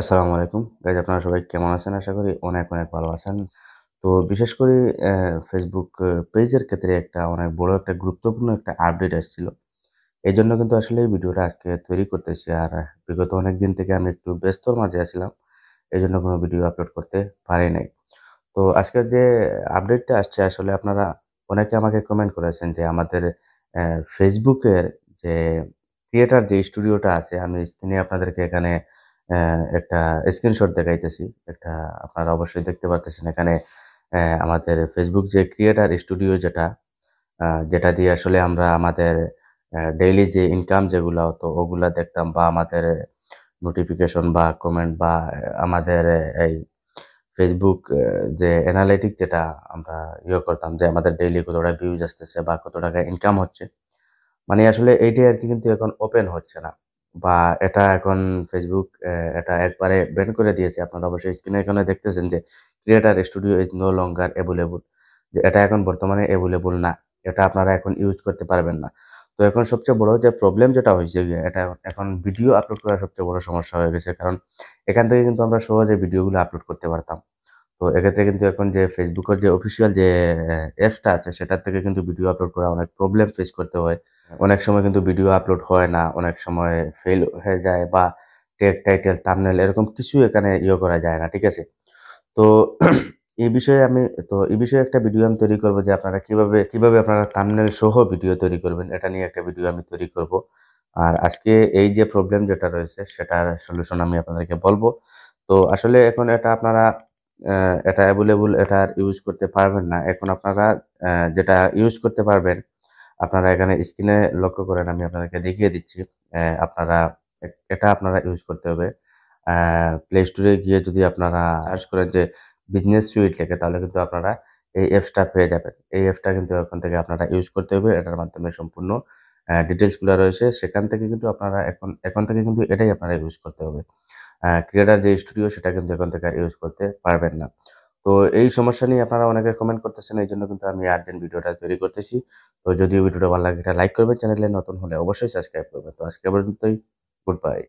আসসালামু আলাইকুম গাইজ আপনারা সবাই কেমন আছেন আশা করি অনেক অনেক ভালো আছেন তো বিশেষ করে ফেসবুক পেজের ক্ষেত্রে একটা অনেক বড় একটা গুরুত্বপূর্ণ একটা আপডেট আসছিল এই জন্য কিন্তু আসলে এই ভিডিওটা আজকে তৈরি করতেছি আর বিগত অনেক দিন থেকে আমি একটু ব্যস্তর মাঝে আছিলাম এই জন্য কোনো ভিডিও আপলোড করতে পারি নাই তো আজকের যে আপডেটটা আসছে আসলে আপনারা অনেকে আমাকে কমেন্ট করেছেন যে আমাদের ফেসবুকের যে ক্রিয়েটার যে স্টুডিওটা আছে আমি স্ক্রিনে আপনাদেরকে এখানে একটা স্ক্রিনশট দেখাইতেছি একটা আপনারা অবশ্যই দেখতে পারতেছেন এখানে আমাদের ফেসবুক যে ক্রিয়েটার স্টুডিও যেটা যেটা দিয়ে আসলে আমরা আমাদের ডেইলি যে ইনকাম যেগুলো হতো ওগুলা দেখতাম বা আমাদের নোটিফিকেশন বা কমেন্ট বা আমাদের এই ফেসবুক যে অ্যানালিটিক যেটা আমরা ইয়ে করতাম যে আমাদের ডেইলি কতটা ভিউজ আসতেছে বা কত টাকা ইনকাম হচ্ছে মানে আসলে এইটাই আর কি কিন্তু এখন ওপেন হচ্ছে না বা এটা এখন ফেসবুক এটা একবারে ব্যান করে দিয়েছে আপনারা অবশ্যই স্ক্রিনে এখানে দেখতেছেন যে creator studio is no longer available যে এটা এখন বর্তমানে অ্যাভেলেবল না এটা আপনারা এখন ইউজ করতে পারবেন না তো এখন সবচেয়ে বড় যে প্রবলেম যেটা হয়েছে এটা এখন ভিডিও আপলোড করা সবচেয়ে বড় সমস্যা হয়ে গেছে কারণ এখান থেকে কিন্তু আমরা সহজে ভিডিওগুলো আপলোড করতে পারতাম তো এক্ষেত্রে কিন্তু এখন যে ফেসবুকের যে অফিসিয়াল যে অ্যাপসটা আছে সেটার থেকে কিন্তু ভিডিও আপলোড করা অনেক প্রবলেম ফেস করতে হয় অনেক সময় কিন্তু ভিডিও আপলোড হয় না অনেক সময় ফেল হয়ে যায় বা টেক টাইটেল তামনেল এরকম কিছু এখানে ইয়ে করা যায় না ঠিক আছে তো এই বিষয়ে আমি তো এই বিষয়ে একটা ভিডিও আমি তৈরি করবো যে আপনারা কিভাবে কিভাবে আপনারা তামনেল সহ ভিডিও তৈরি করবেন এটা নিয়ে একটা ভিডিও আমি তৈরি করব আর আজকে এই যে প্রবলেম যেটা রয়েছে সেটার সলিউশন আমি আপনাদেরকে বলবো তো আসলে এখন এটা আপনারা এটা অ্যাভেলেবল এটা আর ইউজ করতে পারবেন না এখন আপনারা যেটা ইউজ করতে পারবেন আপনারা এখানে স্ক্রিনে লক্ষ্য করেন আমি আপনাদেরকে দেখিয়ে দিচ্ছি আপনারা এটা আপনারা ইউজ করতে হবে প্লে স্টোরে গিয়ে যদি আপনারা সার্চ করেন যে বিজনেস সুইট লেখে তাহলে কিন্তু আপনারা এই অ্যাপসটা পেয়ে যাবেন এই অ্যাপসটা কিন্তু এখন থেকে আপনারা ইউজ করতে হবে এটার মাধ্যমে সম্পূর্ণ ডিটেলসগুলো রয়েছে সেখান থেকে কিন্তু আপনারা এখন এখন থেকে কিন্তু এটাই আপনারা ইউজ করতে হবে ক্রিয়েটার যে স্টুডিও সেটা কিন্তু এখন থেকে আর ইউজ করতে পারবেন না তো এই সমস্যা নিয়ে আপনারা অনেকে কমেন্ট করতেছেন এই জন্য কিন্তু আমি আর্জেন্ট ভিডিওটা তৈরি করতেছি তো যদি ভিডিওটা ভালো লাগে এটা লাইক করবেন চ্যানেলে নতুন হলে অবশ্যই সাবস্ক্রাইব করবেন তো আজকে পর্যন্তই গুড বাই